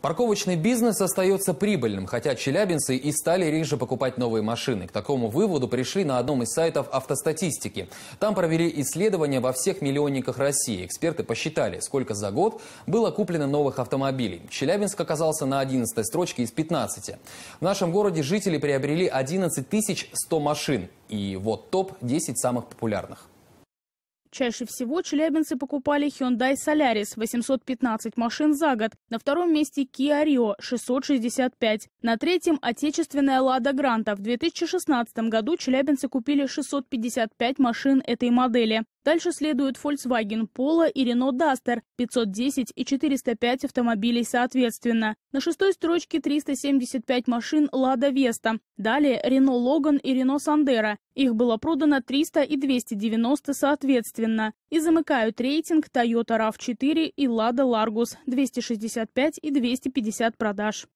Парковочный бизнес остается прибыльным, хотя челябинцы и стали реже покупать новые машины. К такому выводу пришли на одном из сайтов автостатистики. Там провели исследование во всех миллионниках России. Эксперты посчитали, сколько за год было куплено новых автомобилей. Челябинск оказался на 11 строчке из 15. В нашем городе жители приобрели 11 100 машин. И вот топ-10 самых популярных. Чаще всего челябинцы покупали Hyundai Solaris 815 машин за год, на втором месте Kia Rio 665, на третьем отечественная Lada Granta. В 2016 году челябинцы купили 655 машин этой модели. Дальше следуют Volkswagen Polo и Renault Duster, 510 и 405 автомобилей соответственно. На шестой строчке 375 машин Lada Vesta. Далее Renault Logan и Renault Sandero. Их было продано 300 и 290 соответственно. И замыкают рейтинг Toyota RAV4 и Lada Largus, 265 и 250 продаж.